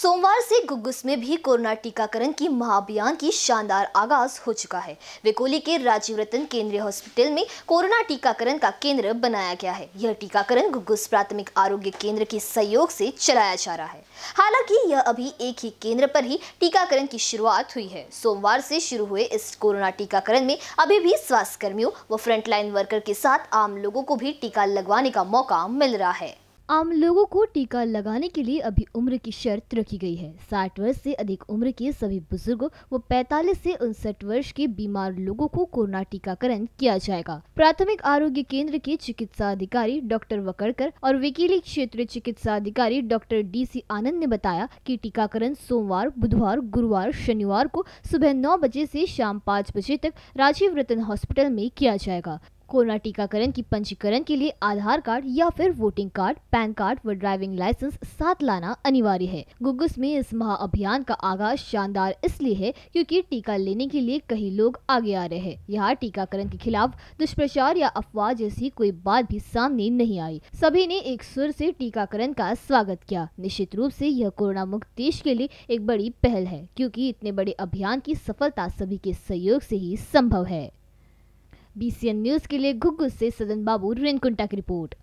सोमवार से गुगुस में भी कोरोना टीकाकरण की महाअभियान की शानदार आगाज हो चुका है वेकोली के राजीव रतन केंद्रीय हॉस्पिटल में कोरोना टीकाकरण का केंद्र बनाया गया है यह टीकाकरण गुगुस प्राथमिक आरोग्य केंद्र के सहयोग से चलाया जा रहा है हालांकि यह अभी एक ही केंद्र पर ही टीकाकरण की शुरुआत हुई है सोमवार से शुरू हुए इस कोरोना टीकाकरण में अभी भी स्वास्थ्य कर्मियों व फ्रंटलाइन वर्कर के साथ आम लोगों को भी टीका लगवाने का मौका मिल रहा है आम लोगों को टीका लगाने के लिए अभी उम्र की शर्त रखी गई है साठ वर्ष से अधिक उम्र के सभी बुजुर्ग व 45 से उनसठ वर्ष के बीमार लोगों को कोरोना टीकाकरण किया जाएगा प्राथमिक आरोग्य केंद्र के चिकित्सा अधिकारी डॉक्टर वकड़कर और वकीली क्षेत्र चिकित्सा अधिकारी डॉक्टर डी सी आनंद ने बताया की टीकाकरण सोमवार बुधवार गुरुवार शनिवार को सुबह नौ बजे ऐसी शाम पाँच बजे तक राजीव रतन हॉस्पिटल में किया जाएगा कोरोना टीकाकरण की पंजीकरण के लिए आधार कार्ड या फिर वोटिंग कार्ड पैन कार्ड व ड्राइविंग लाइसेंस साथ लाना अनिवार्य है गुग्गुस में इस महाअभियान का आगाज शानदार इसलिए है क्योंकि टीका लेने के लिए कई लोग आगे आ रहे हैं यहाँ टीकाकरण के खिलाफ दुष्प्रचार या अफवाह जैसी कोई बात भी सामने नहीं आई सभी ने एक सुर ऐसी टीकाकरण का स्वागत किया निश्चित रूप ऐसी यह कोरोना मुक्त देश के लिए एक बड़ी पहल है क्यूँकी इतने बड़े अभियान की सफलता सभी के सहयोग ऐसी ही संभव है बीसीएन न्यूज के लिए घुग्गू से सदन बाबू रेनकुंटा की रिपोर्ट